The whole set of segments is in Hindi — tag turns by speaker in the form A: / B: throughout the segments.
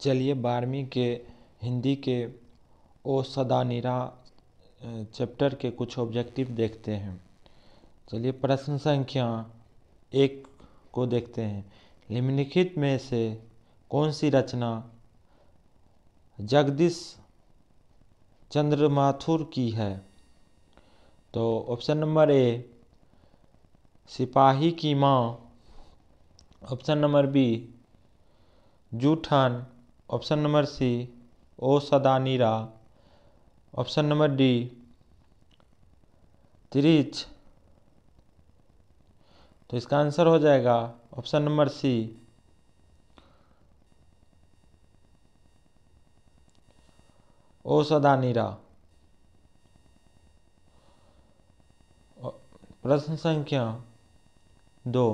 A: चलिए बारहवीं के हिंदी के ओ सदानिरा चैप्टर के कुछ ऑब्जेक्टिव देखते हैं चलिए प्रश्न संख्या एक को देखते हैं निम्नलिखित में से कौन सी रचना जगदीश चंद्र माथुर की है तो ऑप्शन नंबर ए सिपाही की माँ ऑप्शन नंबर बी जूठन ऑप्शन नंबर सी ओ Sadanira option number D Tirichh तो इसका आंसर हो जाएगा ऑप्शन नंबर सी ओ सदानीरा प्रश्न संख्या दो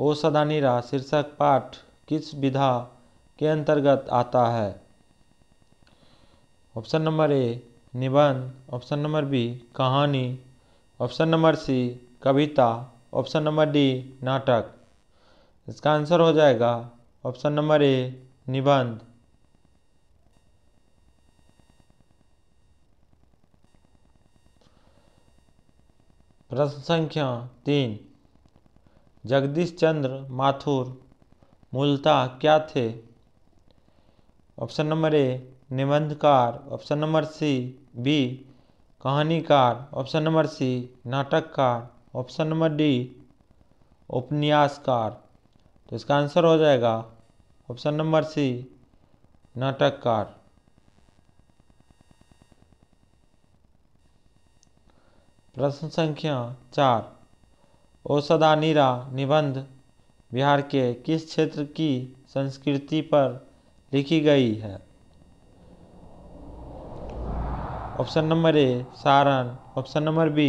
A: ओ सदानीरा शीर्षक पाठ किस विधा के अंतर्गत आता है ऑप्शन नंबर ए निबंध ऑप्शन नंबर बी कहानी ऑप्शन नंबर सी कविता ऑप्शन नंबर डी नाटक इसका आंसर हो जाएगा ऑप्शन नंबर ए निबंध प्रश्न संख्या तीन जगदीश चंद्र माथुर मूलतः क्या थे ऑप्शन नंबर ए निबंधकार ऑप्शन नंबर सी बी कहानीकार ऑप्शन नंबर सी नाटककार ऑप्शन नंबर डी उपन्यासकार तो इसका आंसर हो जाएगा ऑप्शन नंबर सी नाटककार प्रश्न संख्या चार ओषधा निबंध बिहार के किस क्षेत्र की संस्कृति पर लिखी गई है option number A Saran option number B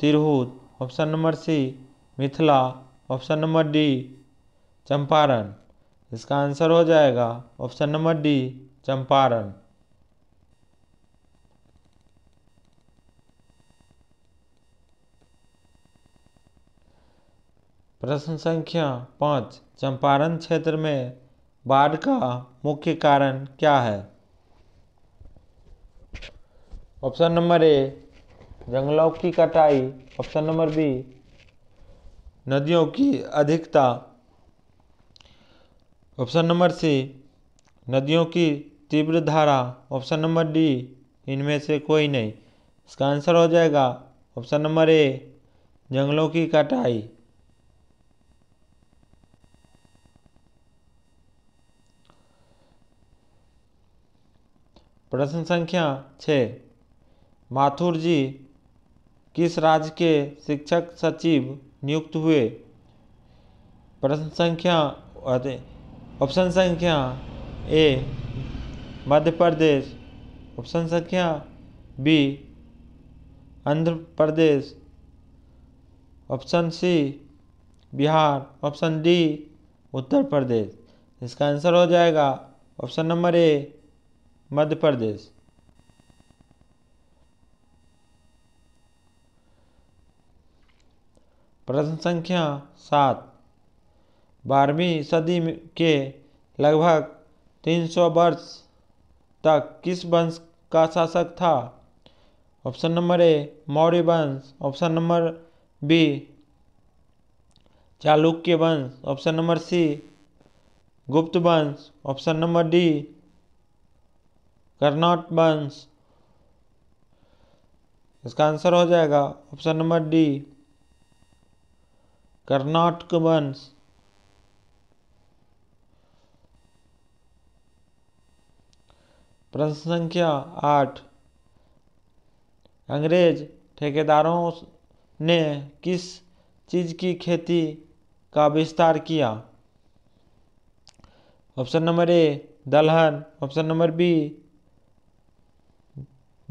A: Tirhut option number C Mithila option number D Champaran इसका आंसर हो जाएगा ऑप्शन नंबर डी चंपारण प्रश्न संख्या पाँच चंपारण क्षेत्र में बाढ़ का मुख्य कारण क्या है ऑप्शन नंबर ए जंगलों की कटाई ऑप्शन नंबर बी नदियों की अधिकता ऑप्शन नंबर सी नदियों की तीव्र धारा ऑप्शन नंबर डी इनमें से कोई नहीं इसका आंसर हो जाएगा ऑप्शन नंबर ए जंगलों की कटाई प्रश्न संख्या छः माथुर जी किस राज्य के शिक्षक सचिव नियुक्त हुए प्रश्न संख्या ऑप्शन संख्या ए मध्य प्रदेश ऑप्शन संख्या B Andhra Pradesh option C Bihar option D Uttar Pradesh इसका आंसर हो जाएगा ऑप्शन नंबर ए मध्य प्रदेश प्रश्न संख्या सात बारहवीं सदी के लगभग 300 वर्ष तक किस वंश का शासक था ऑप्शन नंबर ए मौर्य वंश ऑप्शन नंबर बी चालुक्य वंश ऑप्शन नंबर सी गुप्त वंश ऑप्शन नंबर डी करनॉट बंस इसका आंसर हो जाएगा ऑप्शन नंबर डी कर्नाटक बंस प्रश्न संख्या आठ अंग्रेज ठेकेदारों ने किस चीज की खेती का विस्तार किया ऑप्शन नंबर ए दलहन ऑप्शन नंबर बी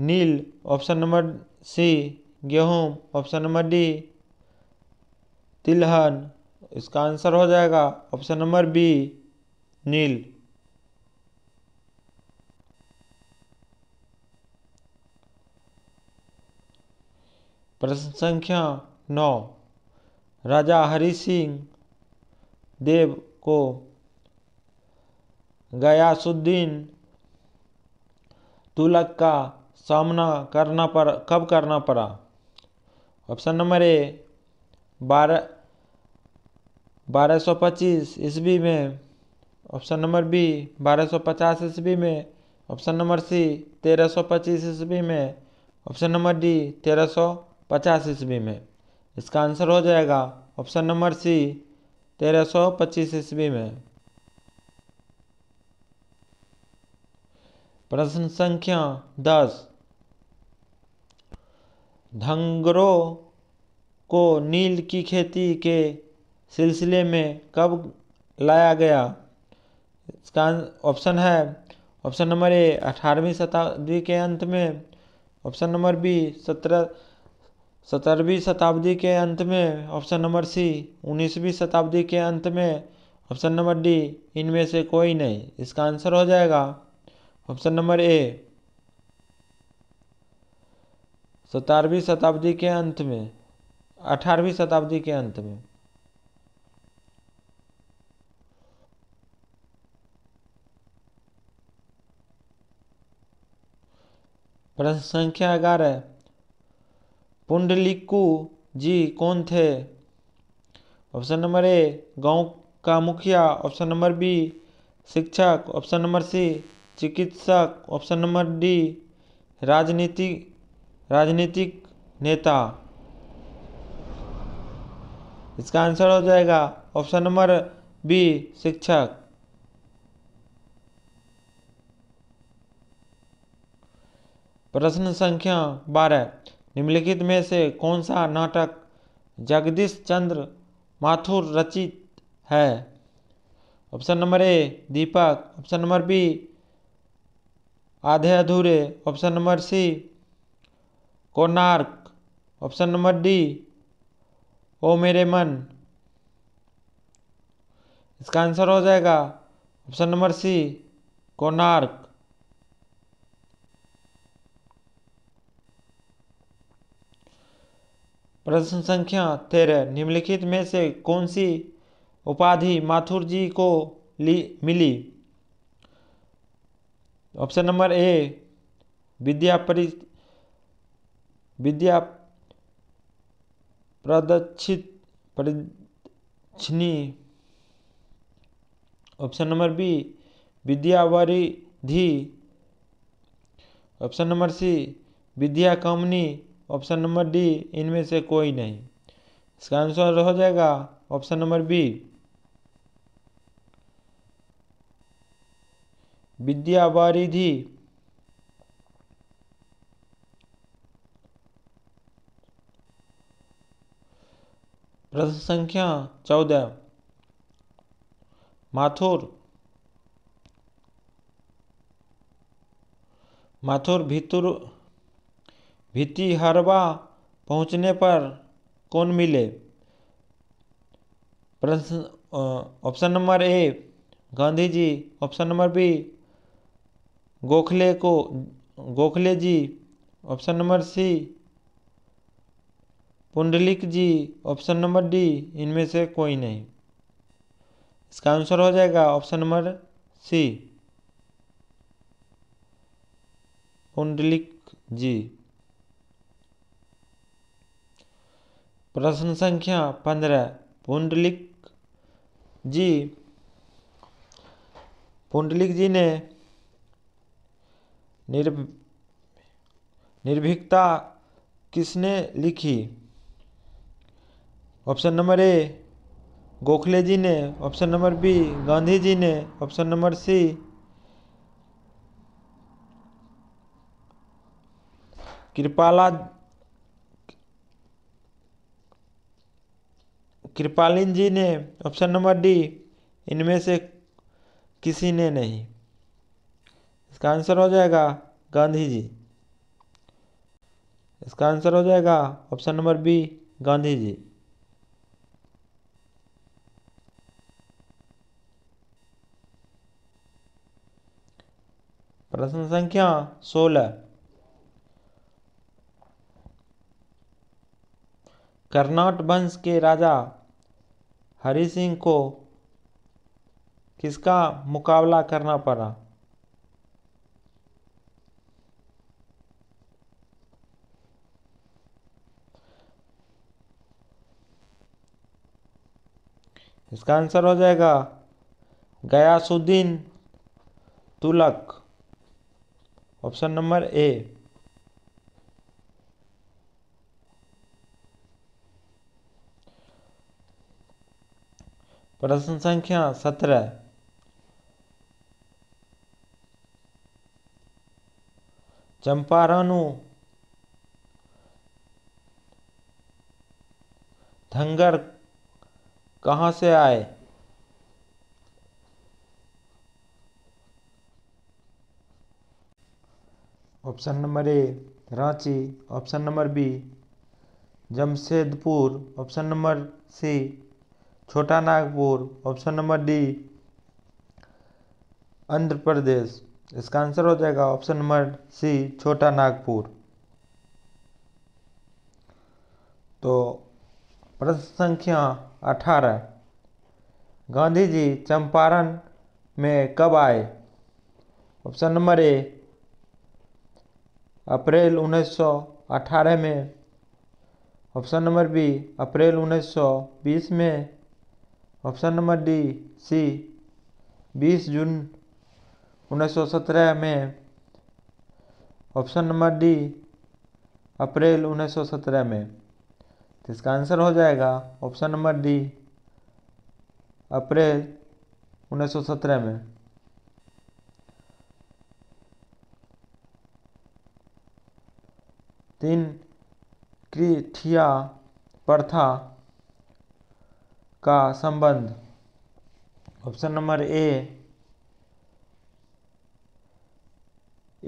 A: नील ऑप्शन नंबर सी गेहूँ ऑप्शन नंबर डी तिलहन इसका आंसर हो जाएगा ऑप्शन नंबर बी नील प्रश्न संख्या नौ राजा हरि सिंह देव को गयासुद्दीन तुलक का सामना करना पर कब करना पड़ा ऑप्शन नंबर ए बारह बारह सौ पच्चीस ईस्वी में ऑप्शन नंबर बी बारह सौ पचास ईस्वी में ऑप्शन नंबर सी तेरह सौ पच्चीस ईस्वी में ऑप्शन नंबर डी तेरह सौ पचास ईस्वी में इसका आंसर हो जाएगा ऑप्शन नंबर सी तेरह सौ पच्चीस ईस्वी में प्रश्न संख्या दस धंगरो को नील की खेती के सिलसिले में कब लाया गया इसका ऑप्शन है ऑप्शन नंबर ए अठारहवीं शताब्दी के अंत में ऑप्शन नंबर बी सत्रह सत्रहवीं शताब्दी के अंत में ऑप्शन नंबर सी उन्नीसवीं शताब्दी के अंत में ऑप्शन नंबर डी इनमें से कोई नहीं इसका आंसर हो जाएगा ऑप्शन नंबर ए सतारहवीं शताब्दी के अंत में अठारहवीं शताब्दी के अंत में प्रश्न संख्या ग्यारह पुंडलिकू जी कौन थे ऑप्शन नंबर ए गांव का मुखिया ऑप्शन नंबर बी शिक्षक ऑप्शन नंबर सी चिकित्सक ऑप्शन नंबर डी राजनीति राजनीतिक नेता इसका आंसर हो जाएगा ऑप्शन नंबर बी शिक्षक प्रश्न संख्या बारह निम्नलिखित में से कौन सा नाटक जगदीश चंद्र माथुर रचित है option number A Deepak option number B आधे अधूरे option number C Konark option number D ओ मेरे मन इसका आंसर हो जाएगा ऑप्शन नंबर सी कोनार्क प्रश्न संख्या तेरह निम्नलिखित में से कौन सी उपाधि माथुर जी को ली मिली ऑप्शन नंबर ए विद्या परि विद्या प्रदक्षित प्रदक्षिणी ऑप्शन नंबर बी विद्यावरिधि ऑप्शन नंबर सी विद्या कमनी ऑप्शन नंबर डी इनमें से कोई नहीं इसका आंसर हो जाएगा ऑप्शन नंबर बी विद्यावरिधि रथ संख्या चौदह माथुर माथुर भीतुर भीतिहरवा पहुंचने पर कौन मिले प्रश्न option number A Gandhi ji option number B Gokhale को Gokhale ji option number C Pundalik ji option number D इनमें से कोई नहीं इसका आंसर हो जाएगा option number C Pundalik ji प्रश्न संख्या पंद्रह पुंडलिक जी पुंडलिक जी ने निर्भ निर्भीकता किसने लिखी option number A Gokhale ji ने option number B Gandhi ji ने ऑप्शन नंबर सी कृपाला कृपालिन जी ने ऑप्शन नंबर डी इनमें से किसी ने नहीं इसका आंसर हो जाएगा गांधी जी इसका आंसर हो जाएगा option number B Gandhi ji प्रश्न संख्या सोलह कर्नाट वंश के राजा हरि सिंह को किसका मुकाबला करना पड़ा इसका आंसर हो जाएगा Ghiyasuddin Tughlaq option number A प्रश्न संख्या सत्रह चंपारणु धंगर कहाँ से आए option number A Ranchi option number B Jamshedpur option number C छोटा Nagpur option number D Andhra Pradesh इसका आंसर हो जाएगा ऑप्शन नंबर सी छोटा नागपुर तो प्रश्न संख्या अठारह गांधी जी चंपारण में कब आए ऑप्शन नंबर ए अप्रैल 1918 में ऑप्शन नंबर बी अप्रैल 1920 में ऑप्शन नंबर डी सी 20 जून 1917 में ऑप्शन नंबर डी अप्रैल 1917 में तो इसका आंसर हो जाएगा ऑप्शन नंबर डी अप्रैल 1917 में इन क्रिथिया प्रथा का संबंध ऑप्शन नंबर ए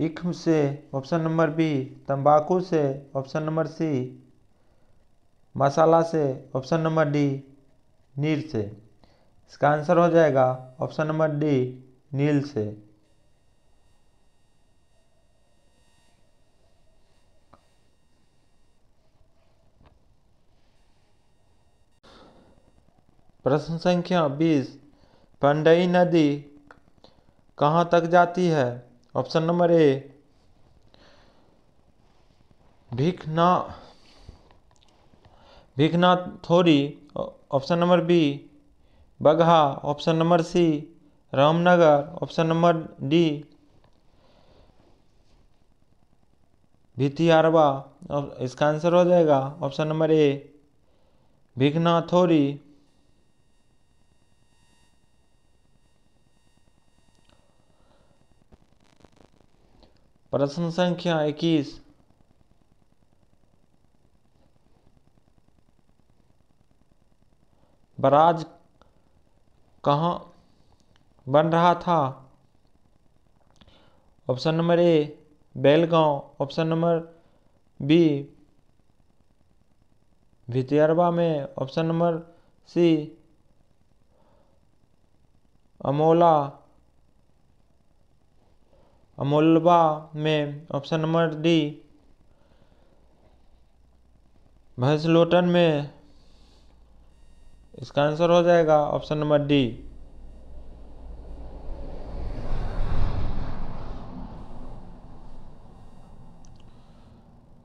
A: इक्म से ऑप्शन नंबर बी तंबाकू से ऑप्शन नंबर सी मसाला से ऑप्शन नंबर डी नीर से इसका आंसर हो जाएगा ऑप्शन नंबर डी नील से प्रश्न संख्या बीस पंडई नदी कहाँ तक जाती है option number A Bhikhna Bhikhna Thori option number B Bagaha option number C Ramnagar option number D Bhitiharwa इसका आंसर हो जाएगा ऑप्शन नंबर ए भिखना थोरी प्रश्न संख्या इक्कीस बराज कहाँ बन रहा था option number A Belgaum option number B Bhitiharwa में ऑप्शन नंबर सी अमोला अमोलबा में ऑप्शन नंबर डी भैंसलोटन में इसका आंसर हो जाएगा ऑप्शन नंबर डी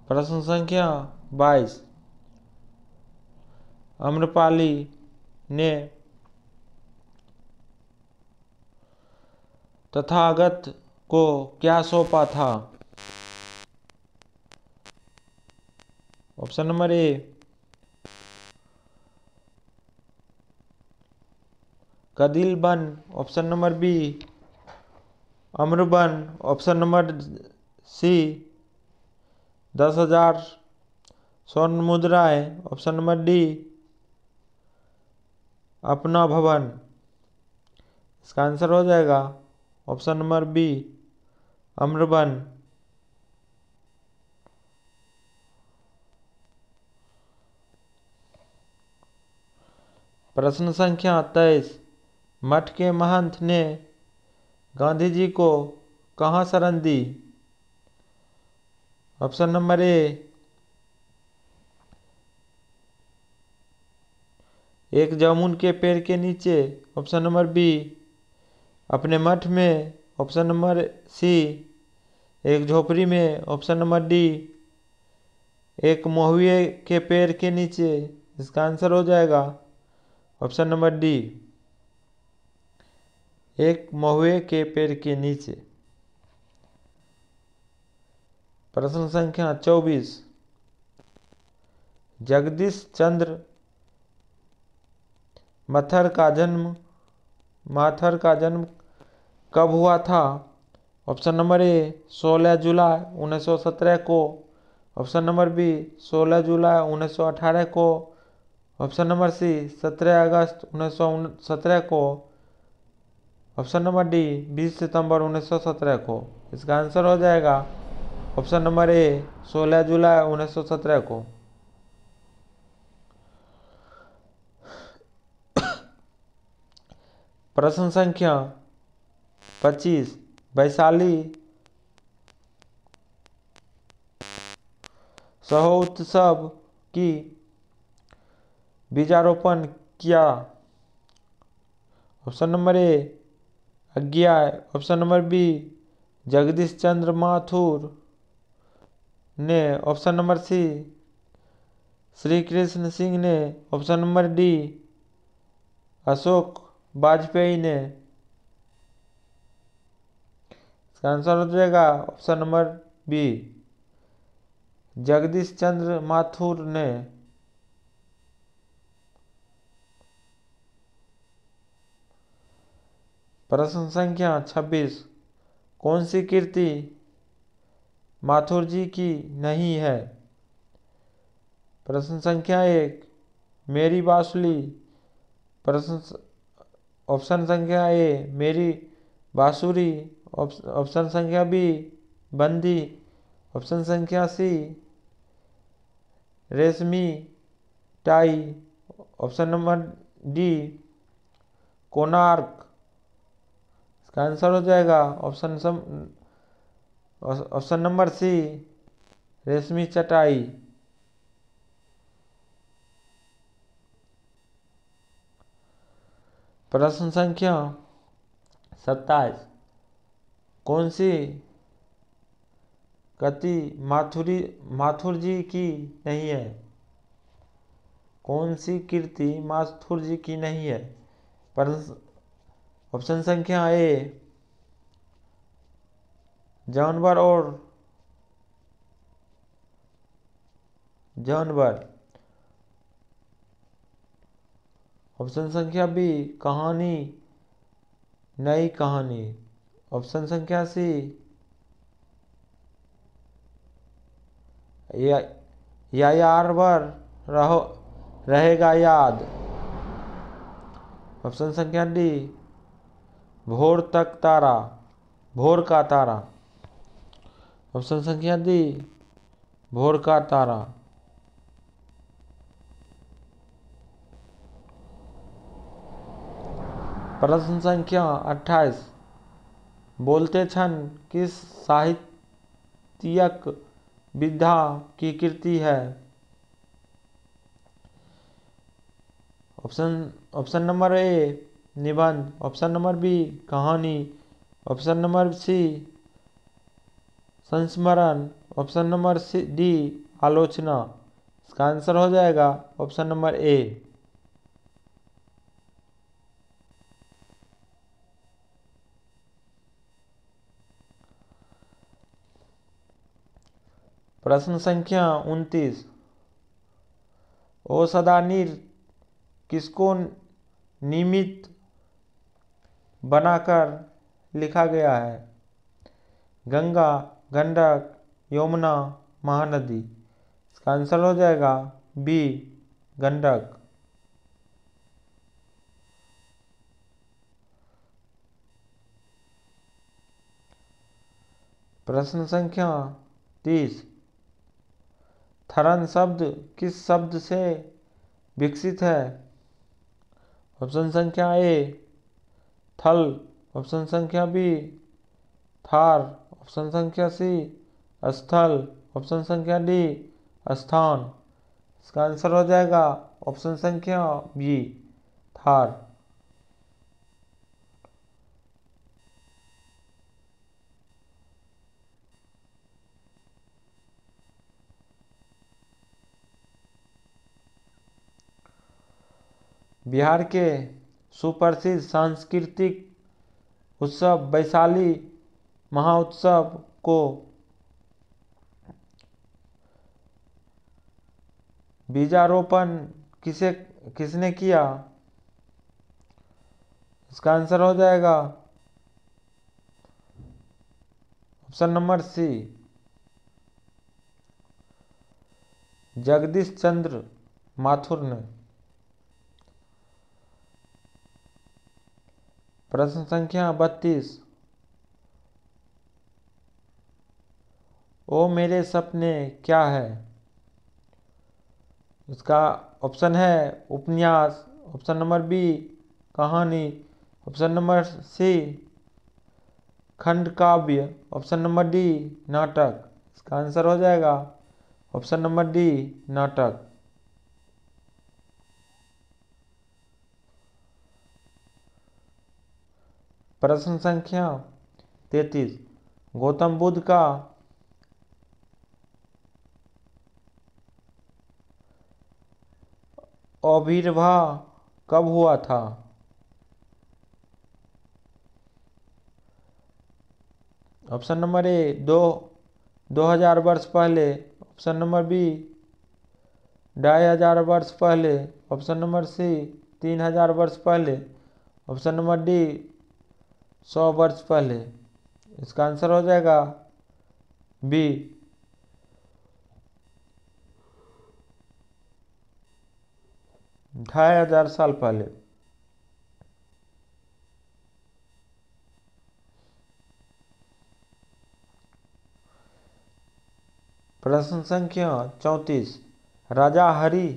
A: प्रश्न संख्या बाईस अम्रपाली ने तथागत को क्या सौंपा था ऑप्शन नंबर ए बन ऑप्शन नंबर बी बन ऑप्शन नंबर सी दस हजार स्वर्ण मुद्राएं ऑप्शन नंबर डी अपना भवन इसका आंसर हो जाएगा ऑप्शन नंबर बी अम्रबन प्रश्न संख्या तेईस मठ के महंत ने गांधी जी को कहाँ शरण दी ऑप्शन नंबर ए एक जामुन के पेड़ के नीचे ऑप्शन नंबर बी अपने मठ में ऑप्शन नंबर सी एक झोपड़ी में ऑप्शन नंबर डी एक महुए के पेड़ के नीचे इसका आंसर हो जाएगा ऑप्शन नंबर डी एक महुए के पेड़ के नीचे प्रश्न संख्या चौबीस जगदीश चंद्र मथर का जन्म माथर का जन्म कब हुआ था ऑप्शन नंबर ए 16 जुलाई 1917 को ऑप्शन नंबर बी 16 जुलाई 1918 को ऑप्शन नंबर सी 17 अगस्त उन्नीस को ऑप्शन नंबर डी 20 सितंबर 1917 को इसका आंसर हो जाएगा ऑप्शन नंबर ए 16 जुलाई 1917 को प्रश्न संख्या पच्चीस वैशाली सहोत्सव की बीजारोपण किया option number A Agyeya option number B Jagdish Chandra Mathur ने option number C Shri Krishna Singh ने option number D Ashok Vajpeyi ने इसका आंसर हो जाएगा option number B Jagdish Chandra Mathur ने प्रश्न संख्या 26 कौन सी कीर्ति माथुर जी की नहीं है प्रश्न संख्या एक मेरी बासुली प्रश्न ऑप्शन संख्या ए मेरी बासुरी ऑप्शन संख्या बी बंदी ऑप्शन संख्या सी रेशमी tie option number D Konark इसका आंसर हो जाएगा ऑप्शन ऑप्शन नंबर सी रेशमी चटाई प्रश्न संख्या सत्ताईस कौन सी गति माथुरी माथुर जी की नहीं है कौन सी कीर्ति माथुर जी की नहीं है पर ऑप्शन संख्या ए जानवर और जानवर ऑप्शन संख्या बी कहानी नई कहानी ऑप्शन संख्या सी या, या भर रहो रहेगा याद ऑप्शन संख्या डी भोर तक तारा भोर का तारा ऑप्शन संख्या डी भोर का तारा प्रश्न संख्या अट्ठाईस बोलते छन किस साहित्यक विद्या की कृति है ऑप्शन ऑप्शन नंबर ए निबंध ऑप्शन नंबर बी कहानी ऑप्शन नंबर सी संस्मरण ऑप्शन नंबर सी डी आलोचना इसका आंसर हो जाएगा ऑप्शन नंबर ए प्रश्न संख्या उनतीस औषधानिर किसको निमित बनाकर लिखा गया है गंगा गंडक यमुना महानदी इसका आंसर हो जाएगा बी गंडक प्रश्न संख्या तीस थरन शब्द किस शब्द से विकसित है ऑप्शन संख्या ए थल ऑप्शन संख्या बी थार ऑप्शन संख्या सी स्थल ऑप्शन संख्या डी स्थान इसका आंसर हो जाएगा ऑप्शन संख्या बी थार बिहार के सुप्रसिद्ध सांस्कृतिक उत्सव वैशाली महाउत्सव को बीजारोपण किसे किसने किया इसका आंसर हो जाएगा option number C Jagdish Chandra Mathur ने प्रश्न संख्या बत्तीस ओ मेरे सपने क्या है इसका ऑप्शन है उपन्यास ऑप्शन नंबर बी कहानी ऑप्शन नंबर सी खंड काव्य ऑप्शन नंबर डी नाटक इसका आंसर हो जाएगा ऑप्शन नंबर डी नाटक प्रश्न संख्या तैतीस गौतम बुद्ध का आविर्भाव कब हुआ था ऑप्शन नंबर ए दो दो हजार वर्ष पहले ऑप्शन नंबर बी ढाई हजार वर्ष पहले ऑप्शन नंबर सी तीन हजार वर्ष पहले ऑप्शन नंबर डी सौ वर्ष पहले इसका आंसर हो जाएगा बी ढाई हजार साल पहले प्रश्न संख्या चौंतीस राजा हरि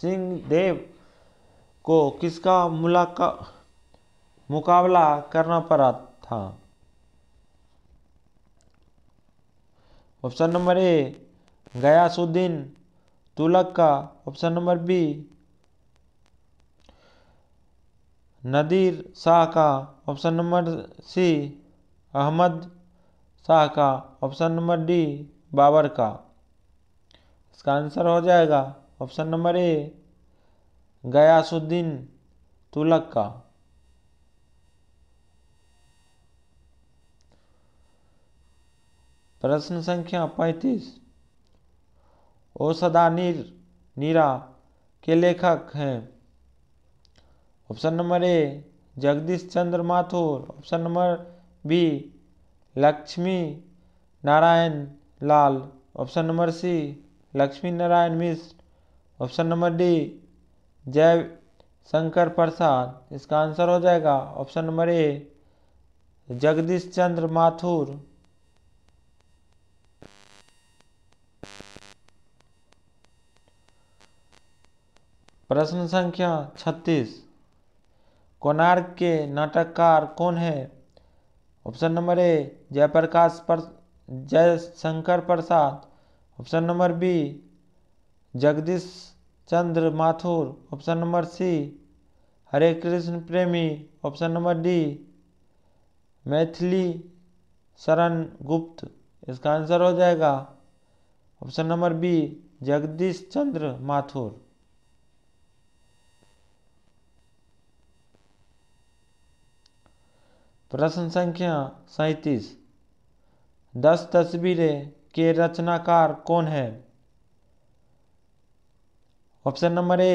A: सिंह देव को किसका मुलाकात मुकाबला करना पड़ा था option number A Ghiyasuddin Tughlaq का option number B Nadir Shah का option number C Ahmad Shah का ऑप्शन नंबर डी बाबर का इसका आंसर हो जाएगा option number A Ghiyasuddin Tughlaq का प्रश्न संख्या पैंतीस ओषधा नीर नीरा के लेखक हैं option number A Jagdish Chandra Mathur option number B Lakshmi Narayan Lal option number C Lakshmi Narayan Mishra option number D Jai Shankar Prasad इसका आंसर हो जाएगा option number A Jagdish Chandra Mathur प्रश्न संख्या छत्तीस कोणार्क के नाटककार कौन है ऑप्शन नंबर ए जयप्रकाश पर Jaishankar Prasad option number B Jagdish Chandra Mathur option number C Hari Krishna Premi option number D Maithili शरण गुप्त इसका आंसर हो जाएगा option number B Jagdish Chandra Mathur प्रश्न संख्या सैंतीस दस तस्वीरें के रचनाकार कौन है option number A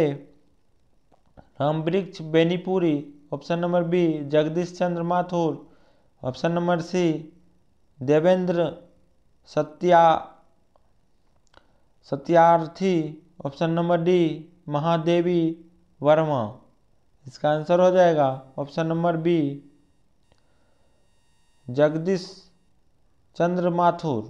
A: Rambriksh Benipuri option number B Jagdish Chandra Mathur option number C Devendra Satya Satyarthi option number D Mahadevi Verma इसका आंसर हो जाएगा option number B Jagdish Chandra Mathur